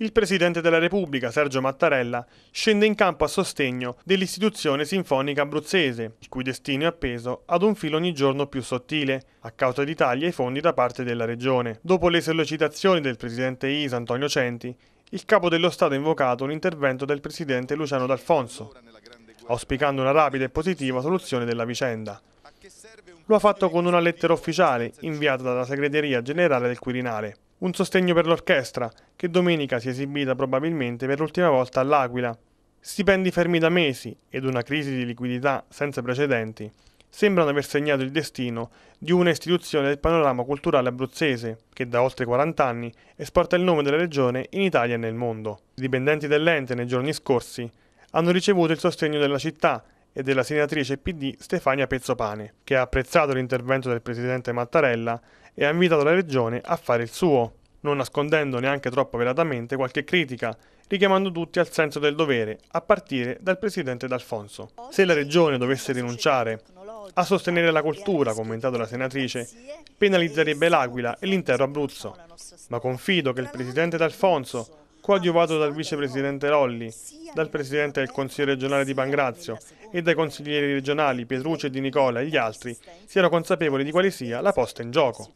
il Presidente della Repubblica, Sergio Mattarella, scende in campo a sostegno dell'istituzione sinfonica abruzzese, il cui destino è appeso ad un filo ogni giorno più sottile, a causa di tagli ai fondi da parte della Regione. Dopo le sollecitazioni del Presidente ISA Antonio Centi, il Capo dello Stato ha invocato un intervento del Presidente Luciano D'Alfonso, auspicando una rapida e positiva soluzione della vicenda. Lo ha fatto con una lettera ufficiale inviata dalla Segreteria Generale del Quirinale. Un sostegno per l'orchestra, che domenica si è esibita probabilmente per l'ultima volta all'Aquila. Stipendi fermi da mesi ed una crisi di liquidità senza precedenti sembrano aver segnato il destino di una istituzione del panorama culturale abruzzese, che da oltre 40 anni esporta il nome della regione in Italia e nel mondo. I dipendenti dell'ente nei giorni scorsi hanno ricevuto il sostegno della città e della senatrice PD Stefania Pezzopane, che ha apprezzato l'intervento del presidente Mattarella e ha invitato la Regione a fare il suo, non nascondendo neanche troppo velatamente qualche critica, richiamando tutti al senso del dovere, a partire dal Presidente D'Alfonso. Se la Regione dovesse rinunciare a sostenere la cultura, commentato la senatrice, penalizzerebbe l'Aquila e l'intero Abruzzo. Ma confido che il Presidente D'Alfonso, coadiuvato dal Vicepresidente Rolli, dal Presidente del Consiglio regionale di Pangrazio e dai consiglieri regionali Petrucci e Di Nicola e gli altri siano consapevoli di quale sia la posta in gioco.